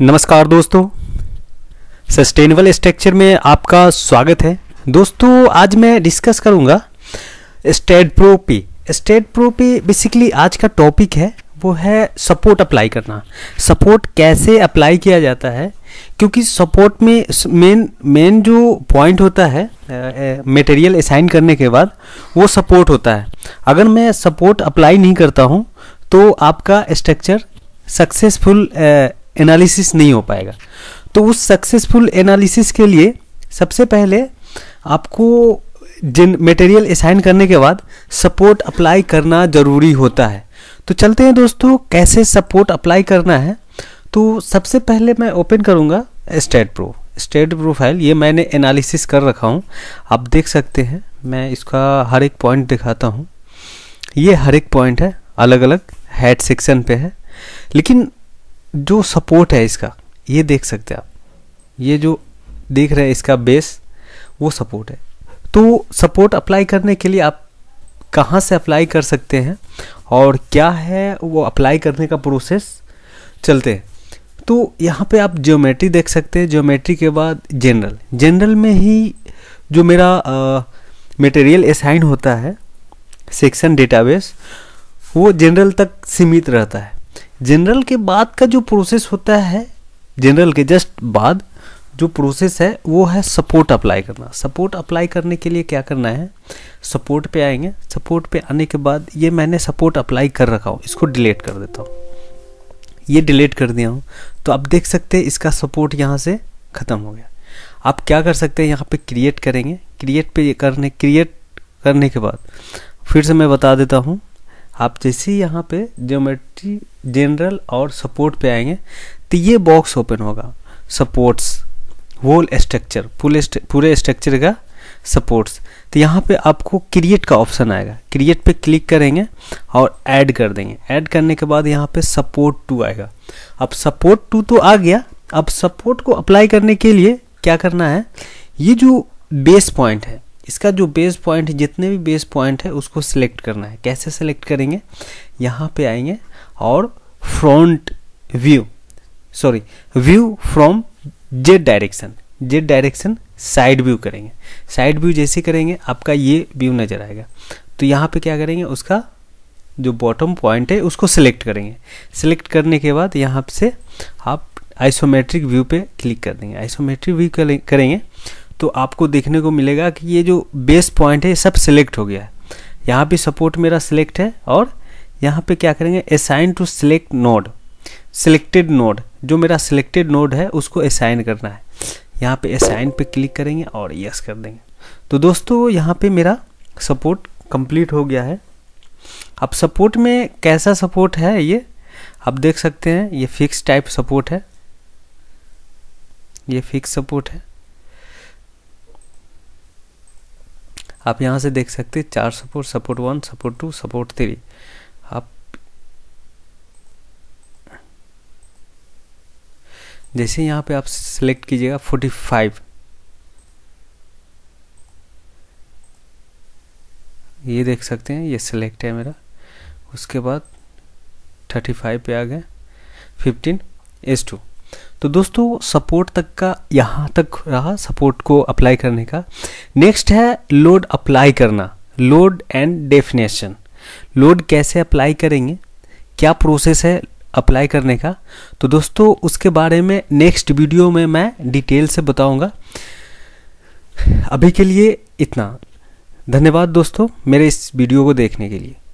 नमस्कार दोस्तों sustainable structure में आपका स्वागत है दोस्तों आज मैं डिस्कस करूंगा STAAD Pro STAAD Pro basically आज का टॉपिक है वो है सपोर्ट अप्लाई करना सपोर्ट कैसे अप्लाई किया जाता है क्योंकि सपोर्ट में मेन मेन जो पॉइंट होता है मटेरियल असाइन करने के बाद वो सपोर्ट होता है अगर मैं सपोर्ट अप्लाई नहीं करता हूँ तो आपका स्ट्रक्चर सक्सेसफुल एनालिसिस नहीं हो पाएगा तो उस सक्सेसफुल एनालिसिस के लिए सबसे पहले आपको जिन मटेरियल असाइन करने के बाद सपोर्ट अप्लाई करना ज़रूरी होता है तो चलते हैं दोस्तों कैसे सपोर्ट अप्लाई करना है तो सबसे पहले मैं ओपन करूँगा स्टेट प्रो स्टेट प्रोफाइल ये मैंने एनालिसिस कर रखा हूँ आप देख सकते हैं मैं इसका हर एक पॉइंट दिखाता हूँ ये हर एक पॉइंट है अलग अलग हेड सेक्शन पे है लेकिन जो सपोर्ट है इसका ये देख सकते हैं आप ये जो देख रहे हैं इसका बेस वो सपोर्ट है तो सपोर्ट अप्लाई करने के लिए आप कहाँ से अप्लाई कर सकते हैं और क्या है वो अप्लाई करने का प्रोसेस चलते हैं तो यहाँ पे आप ज्योमेट्री देख सकते हैं ज्योमेट्री के बाद जनरल जनरल में ही जो मेरा मटेरियल असाइन होता है सेक्शन डेटाबेस वो जनरल तक सीमित रहता है जनरल के बाद का जो प्रोसेस होता है जनरल के जस्ट बाद जो प्रोसेस है वो है सपोर्ट अप्लाई करना सपोर्ट अप्लाई करने के लिए क्या करना है सपोर्ट पे आएंगे सपोर्ट पे आने के बाद ये मैंने सपोर्ट अप्लाई कर रखा हूँ इसको डिलीट कर देता हूँ ये डिलीट कर दिया हूँ तो आप देख सकते हैं इसका सपोर्ट यहाँ से ख़त्म हो गया आप क्या कर सकते हैं यहाँ पे क्रिएट करेंगे क्रिएट पे करने क्रिएट करने के बाद फिर से मैं बता देता हूँ आप जैसे ही यहाँ पे ज्योमेट्री जनरल और सपोर्ट पे आएंगे तो ये बॉक्स ओपन होगा सपोर्ट्स होल स्ट्रक्चर पूरे पूरे स्ट्रक्चर का सपोर्ट्स तो यहाँ पे आपको क्रिएट का ऑप्शन आएगा क्रिएट पे क्लिक करेंगे और ऐड कर देंगे ऐड करने के बाद यहाँ पे सपोर्ट टू आएगा अब सपोर्ट टू तो आ गया अब सपोर्ट को अप्लाई करने के लिए क्या करना है ये जो बेस पॉइंट है इसका जो बेस पॉइंट जितने भी बेस पॉइंट है उसको सिलेक्ट करना है कैसे सेलेक्ट करेंगे यहाँ पे आएंगे और front view sorry view from Z direction Z direction side view करेंगे साइड व्यू जैसे करेंगे आपका ये व्यू नज़र आएगा तो यहाँ पे क्या करेंगे उसका जो बॉटम पॉइंट है उसको सिलेक्ट करेंगे सिलेक्ट करने के बाद यहाँ से आप आइसोमेट्रिक व्यू पे क्लिक कर देंगे आइसोमेट्रिक व्यू करेंगे तो आपको देखने को मिलेगा कि ये जो बेस पॉइंट है ये सब सिलेक्ट हो गया है यहाँ भी सपोर्ट मेरा सिलेक्ट है और यहाँ पे क्या करेंगे assign to select node selected node जो मेरा सिलेक्टेड नोड है उसको असाइन करना है यहाँ पे असाइन पे क्लिक करेंगे और यस कर देंगे तो दोस्तों यहाँ पे मेरा सपोर्ट कंप्लीट हो गया है अब सपोर्ट में कैसा सपोर्ट है ये आप देख सकते हैं ये फिक्स टाइप सपोर्ट है ये फिक्स सपोर्ट है आप यहाँ से देख सकते हैं चार support support one support two support three आप जैसे यहाँ पे आप सिलेक्ट कीजिएगा फोर्टी फाइव ये देख सकते हैं ये सिलेक्ट है मेरा उसके बाद थर्टी फाइव पे आ गए फिफ्टीन एस टू तो दोस्तों सपोर्ट तक का यहाँ तक रहा सपोर्ट को अप्लाई करने का नेक्स्ट है लोड अप्लाई करना लोड एंड डेफिनेशन लोड कैसे अप्लाई करेंगे क्या प्रोसेस है अप्लाई करने का तो दोस्तों उसके बारे में नेक्स्ट वीडियो में मैं डिटेल से बताऊंगा अभी के लिए इतना धन्यवाद दोस्तों मेरे इस वीडियो को देखने के लिए